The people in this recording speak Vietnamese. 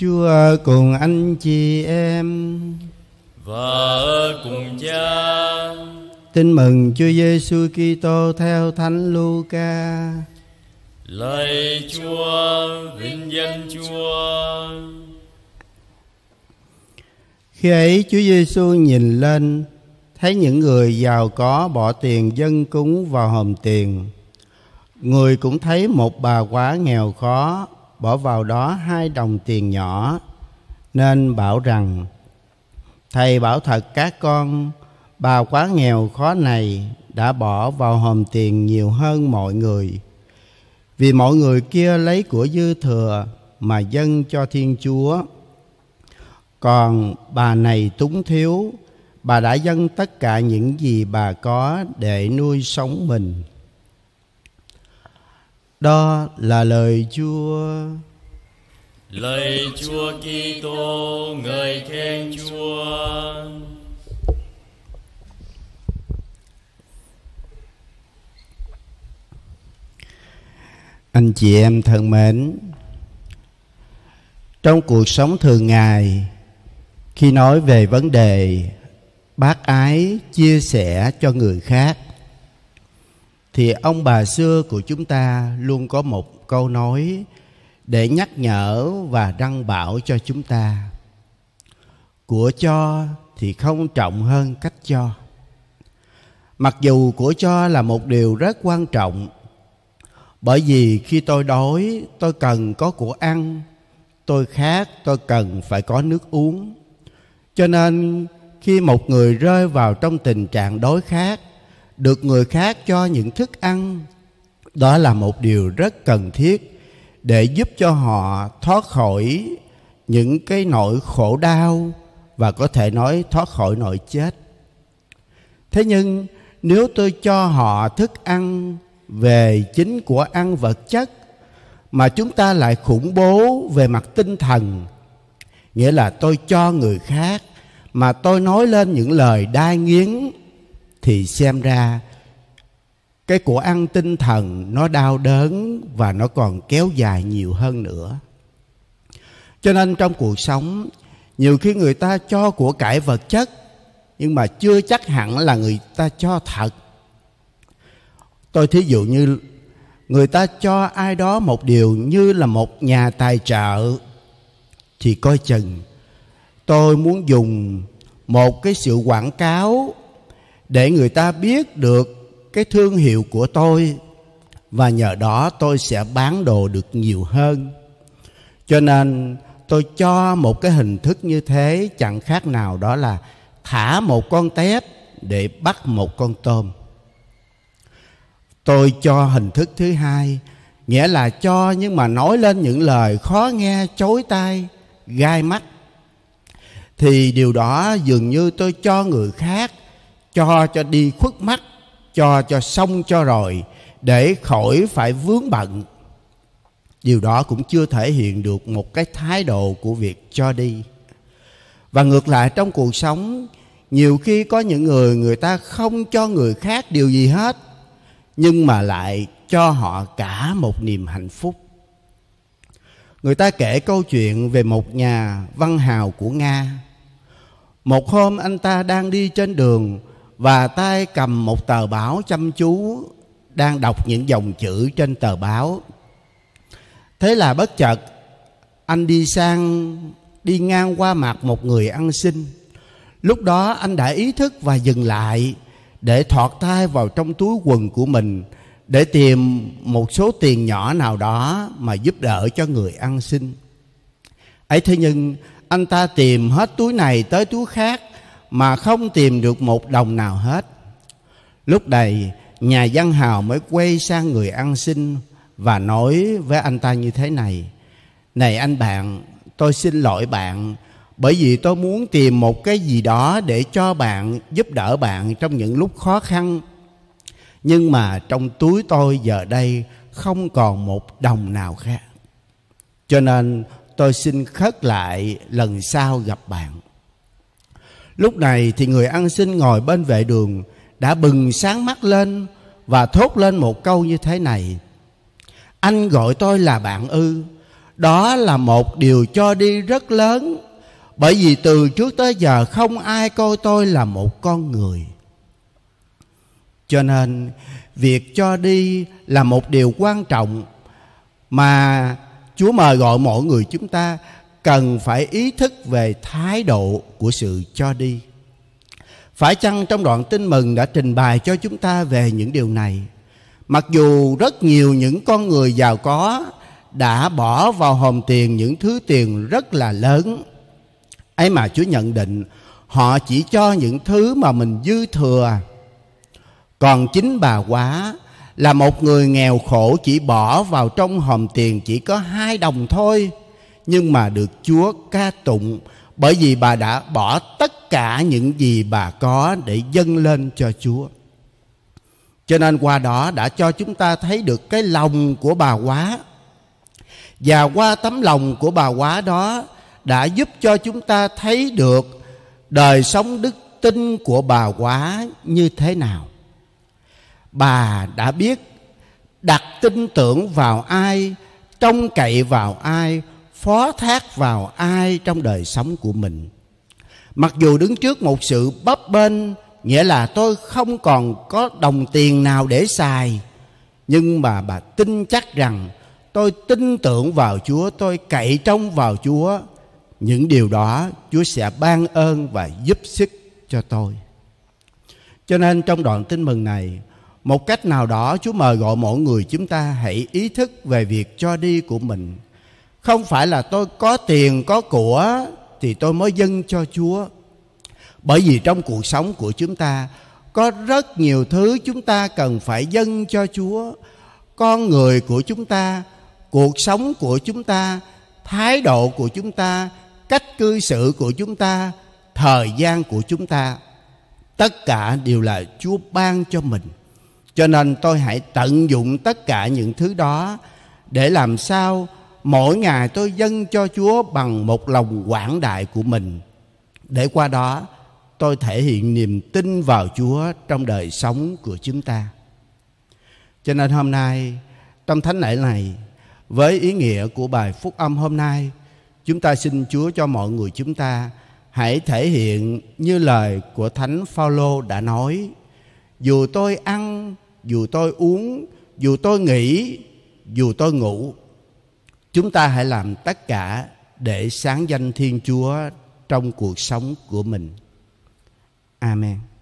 Chúa cùng anh chị em và cùng cha Tin mừng Chúa Giêsu Kitô theo Thánh Luca. Lạy Chúa, vinh danh Chúa. Khi ấy Chúa Giêsu nhìn lên, thấy những người giàu có bỏ tiền dân cúng vào hòm tiền. Người cũng thấy một bà quá nghèo khó bỏ vào đó hai đồng tiền nhỏ nên bảo rằng thầy bảo thật các con bà quá nghèo khó này đã bỏ vào hòm tiền nhiều hơn mọi người vì mọi người kia lấy của dư thừa mà dâng cho thiên chúa còn bà này túng thiếu bà đã dâng tất cả những gì bà có để nuôi sống mình đó là lời Chúa. Lời Chúa Kitô, người khen Chúa. Anh chị em thân mến, trong cuộc sống thường ngày khi nói về vấn đề bác ái chia sẻ cho người khác thì ông bà xưa của chúng ta luôn có một câu nói để nhắc nhở và đăng bảo cho chúng ta của cho thì không trọng hơn cách cho mặc dù của cho là một điều rất quan trọng bởi vì khi tôi đói tôi cần có của ăn tôi khát tôi cần phải có nước uống cho nên khi một người rơi vào trong tình trạng đói khát được người khác cho những thức ăn đó là một điều rất cần thiết để giúp cho họ thoát khỏi những cái nỗi khổ đau và có thể nói thoát khỏi nỗi chết thế nhưng nếu tôi cho họ thức ăn về chính của ăn vật chất mà chúng ta lại khủng bố về mặt tinh thần nghĩa là tôi cho người khác mà tôi nói lên những lời đai nghiến thì xem ra cái của ăn tinh thần nó đau đớn và nó còn kéo dài nhiều hơn nữa cho nên trong cuộc sống nhiều khi người ta cho của cải vật chất nhưng mà chưa chắc hẳn là người ta cho thật tôi thí dụ như người ta cho ai đó một điều như là một nhà tài trợ thì coi chừng tôi muốn dùng một cái sự quảng cáo để người ta biết được cái thương hiệu của tôi và nhờ đó tôi sẽ bán đồ được nhiều hơn cho nên tôi cho một cái hình thức như thế chẳng khác nào đó là thả một con tép để bắt một con tôm tôi cho hình thức thứ hai nghĩa là cho nhưng mà nói lên những lời khó nghe chối tai gai mắt thì điều đó dường như tôi cho người khác cho cho đi khuất mắt cho cho xong cho rồi để khỏi phải vướng bận điều đó cũng chưa thể hiện được một cái thái độ của việc cho đi và ngược lại trong cuộc sống nhiều khi có những người người ta không cho người khác điều gì hết nhưng mà lại cho họ cả một niềm hạnh phúc người ta kể câu chuyện về một nhà văn hào của nga một hôm anh ta đang đi trên đường và tay cầm một tờ báo chăm chú đang đọc những dòng chữ trên tờ báo thế là bất chợt anh đi sang đi ngang qua mặt một người ăn xin lúc đó anh đã ý thức và dừng lại để thọt tay vào trong túi quần của mình để tìm một số tiền nhỏ nào đó mà giúp đỡ cho người ăn xin ấy thế nhưng anh ta tìm hết túi này tới túi khác mà không tìm được một đồng nào hết. Lúc này, nhà văn hào mới quay sang người ăn xin và nói với anh ta như thế này. Này anh bạn, tôi xin lỗi bạn bởi vì tôi muốn tìm một cái gì đó để cho bạn, giúp đỡ bạn trong những lúc khó khăn. Nhưng mà trong túi tôi giờ đây không còn một đồng nào khác. Cho nên tôi xin khất lại lần sau gặp bạn. Lúc này thì người ăn xin ngồi bên vệ đường đã bừng sáng mắt lên và thốt lên một câu như thế này. Anh gọi tôi là bạn ư. Đó là một điều cho đi rất lớn bởi vì từ trước tới giờ không ai coi tôi là một con người. Cho nên việc cho đi là một điều quan trọng mà Chúa mời gọi mọi người chúng ta cần phải ý thức về thái độ của sự cho đi phải chăng trong đoạn tin mừng đã trình bày cho chúng ta về những điều này mặc dù rất nhiều những con người giàu có đã bỏ vào hòm tiền những thứ tiền rất là lớn ấy mà chúa nhận định họ chỉ cho những thứ mà mình dư thừa còn chính bà quá là một người nghèo khổ chỉ bỏ vào trong hòm tiền chỉ có hai đồng thôi nhưng mà được Chúa ca tụng bởi vì bà đã bỏ tất cả những gì bà có để dâng lên cho Chúa. Cho nên qua đó đã cho chúng ta thấy được cái lòng của bà quá. Và qua tấm lòng của bà quá đó đã giúp cho chúng ta thấy được đời sống đức tin của bà quá như thế nào. Bà đã biết đặt tin tưởng vào ai, trông cậy vào ai phó thác vào ai trong đời sống của mình mặc dù đứng trước một sự bấp bênh nghĩa là tôi không còn có đồng tiền nào để xài nhưng mà bà tin chắc rằng tôi tin tưởng vào chúa tôi cậy trông vào chúa những điều đó chúa sẽ ban ơn và giúp sức cho tôi cho nên trong đoạn tin mừng này một cách nào đó chúa mời gọi mỗi người chúng ta hãy ý thức về việc cho đi của mình không phải là tôi có tiền, có của thì tôi mới dâng cho Chúa. Bởi vì trong cuộc sống của chúng ta có rất nhiều thứ chúng ta cần phải dâng cho Chúa. Con người của chúng ta, cuộc sống của chúng ta, thái độ của chúng ta, cách cư xử của chúng ta, thời gian của chúng ta, tất cả đều là Chúa ban cho mình. Cho nên tôi hãy tận dụng tất cả những thứ đó để làm sao mỗi ngày tôi dâng cho Chúa bằng một lòng quảng đại của mình. Để qua đó tôi thể hiện niềm tin vào Chúa trong đời sống của chúng ta. Cho nên hôm nay trong thánh lễ này với ý nghĩa của bài phúc âm hôm nay, chúng ta xin Chúa cho mọi người chúng ta hãy thể hiện như lời của Thánh Phaolô đã nói: dù tôi ăn, dù tôi uống, dù tôi nghỉ dù tôi ngủ, chúng ta hãy làm tất cả để sáng danh thiên chúa trong cuộc sống của mình amen